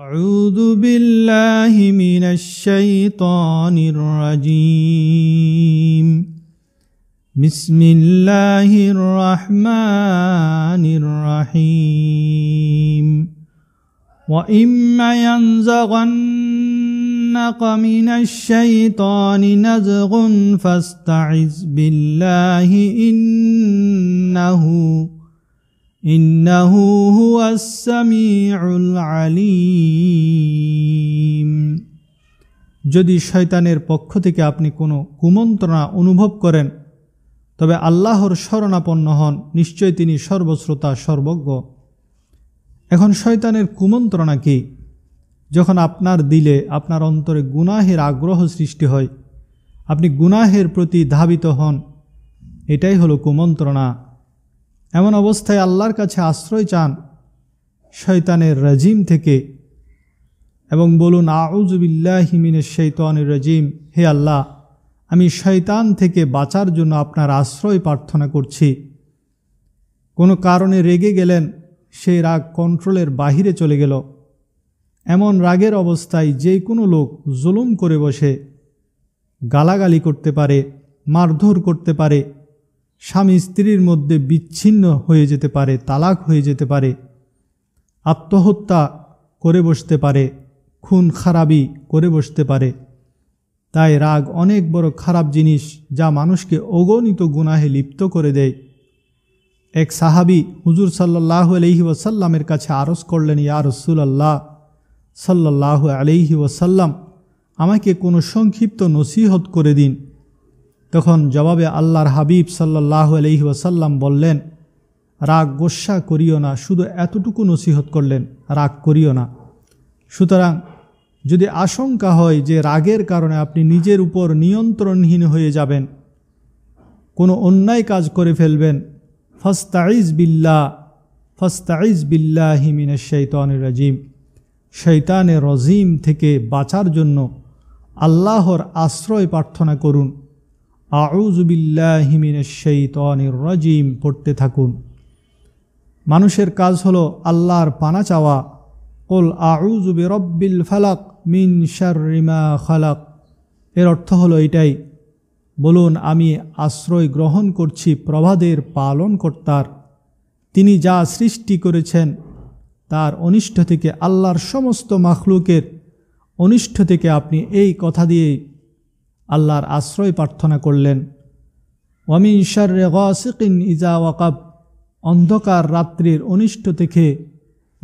أعوذ بالله من الشيطان الرجيم بسم الله الرحمن الرحيم وإما ينزغنك من الشيطان نزغ فاستعذ بالله إنه إنه هو السميع العليم যদি শয়তানের পক্ষ থেকে আপনি কোনো কুমন্ত্রণা অনুভব করেন তবে আল্লাহর শরণাপন্ন হন নিশ্চয় তিনি সর্বশ্রোতা সর্বজ্ঞ এখন শয়তানের কুমন্ত্রণা কি যখন আপনার দিলে আপনার অন্তরে গুনাহের আগ্রহ সৃষ্টি হয় আপনি গুনাহের প্রতি ধাবিত হন এটাই হলো কুমন্ত্রণা এমন অবস্থায় আল্লাহর কাছে আশ্রয় চান শৈতানের রাজিম থেকে এবং বলুন আউজুবিল্লাহ হিমিনের শৈতানের রাজিম হে আল্লাহ আমি শৈতান থেকে বাঁচার জন্য আপনার আশ্রয় প্রার্থনা করছি কোনো কারণে রেগে গেলেন সেই রাগ কন্ট্রোলের বাহিরে চলে গেল এমন রাগের অবস্থায় যে কোনো লোক জুলুম করে বসে গালাগালি করতে পারে মারধর করতে পারে স্বামী স্ত্রীর মধ্যে বিচ্ছিন্ন হয়ে যেতে পারে তালাক হয়ে যেতে পারে আত্মহত্যা করে বসতে পারে খুন খারাপই করে বসতে পারে তাই রাগ অনেক বড় খারাপ জিনিস যা মানুষকে অগণিত গুনাহে লিপ্ত করে দেয় এক সাহাবি হুজুর সাল্লাহ আলহি ওয়াসাল্লামের কাছে আরস করলেন ইয়া আল্লাহ সাল্লাহ আলহি ওয়াসাল্লাম আমাকে কোনো সংক্ষিপ্ত নসিহত করে দিন তখন জবাবে আল্লাহর হাবিব সাল্লাহ আলহি ওয়াসাল্লাম বললেন রাগ গোস্বা করিও না শুধু এতটুকু নসিহত করলেন রাগ করিও না সুতরাং যদি আশঙ্কা হয় যে রাগের কারণে আপনি নিজের উপর নিয়ন্ত্রণহীন হয়ে যাবেন কোনো অন্যায় কাজ করে ফেলবেন ফস্তাইজ বিল্লা ফস্তাইজ বিল্লা হিমিনের শৈতান রাজিম শৈতানের রজিম থেকে বাঁচার জন্য আল্লাহর আশ্রয় প্রার্থনা করুন আউজুবিল্লাহিমিনজিম পড়তে থাকুন মানুষের কাজ হলো আল্লাহর পানা চাওয়া কল আউজুবি রব্বিল ফালাক মিন শারিমা খালাক এর অর্থ হলো এটাই বলুন আমি আশ্রয় গ্রহণ করছি প্রভাদের পালনকর্তার তিনি যা সৃষ্টি করেছেন তার অনিষ্ট থেকে আল্লাহর সমস্ত মাখলুকের অনিষ্ট থেকে আপনি এই কথা দিয়ে আল্লাহর আশ্রয় প্রার্থনা করলেন ওয়ামি ঈশ্বর রে গিন ইজা ওয়াকাব অন্ধকার রাত্রির অনিষ্ট থেকে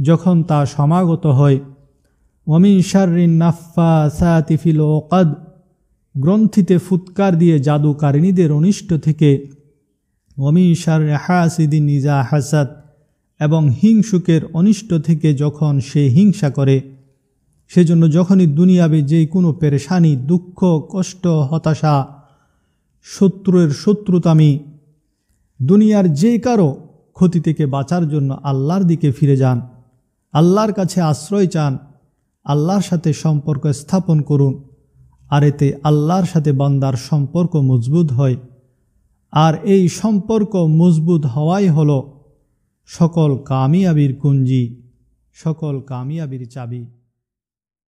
যখন তা সমাগত হয় ওয়ামি শারিন নাফা সায়াতিফিল ওকাদ গ্রন্থিতে ফুৎকার দিয়ে জাদুকারিণীদের অনিষ্ট থেকে ওমি শার হাসিদিন নিজা হাসাদ এবং হিংসুকের অনিষ্ট থেকে যখন সে হিংসা করে সেজন্য যখনই দুনিয়াবে যে কোনো পেরেশানি দুঃখ কষ্ট হতাশা শত্রুর শত্রুতামি দুনিয়ার যে কারো ক্ষতি থেকে বাঁচার জন্য আল্লাহর দিকে ফিরে যান আল্লাহর কাছে আশ্রয় চান আল্লাহর সাথে সম্পর্ক স্থাপন করুন আর এতে আল্লাহর সাথে বান্দার সম্পর্ক মজবুত হয় আর এই সম্পর্ক মজবুত হওয়াই হল সকল কামিয়াবির কুঞ্জি সকল কামিয়াবির চাবি